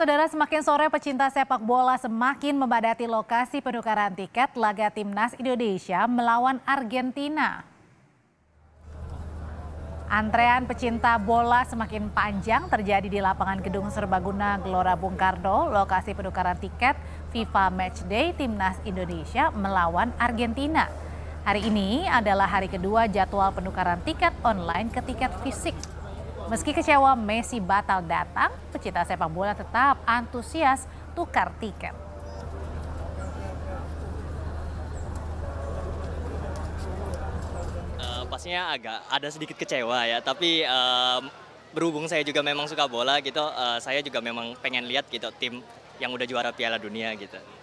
Saudara semakin sore pecinta sepak bola semakin memadati lokasi penukaran tiket laga timnas Indonesia melawan Argentina. Antrean pecinta bola semakin panjang terjadi di lapangan gedung serbaguna Gelora Bung Karno, lokasi penukaran tiket FIFA Match Day Timnas Indonesia melawan Argentina. Hari ini adalah hari kedua jadwal penukaran tiket online ke tiket fisik Meski kecewa Messi batal datang, pecinta sepak bola tetap antusias tukar tiket. Uh, pastinya agak ada sedikit kecewa ya, tapi uh, berhubung saya juga memang suka bola gitu, uh, saya juga memang pengen lihat gitu tim yang udah juara Piala Dunia gitu.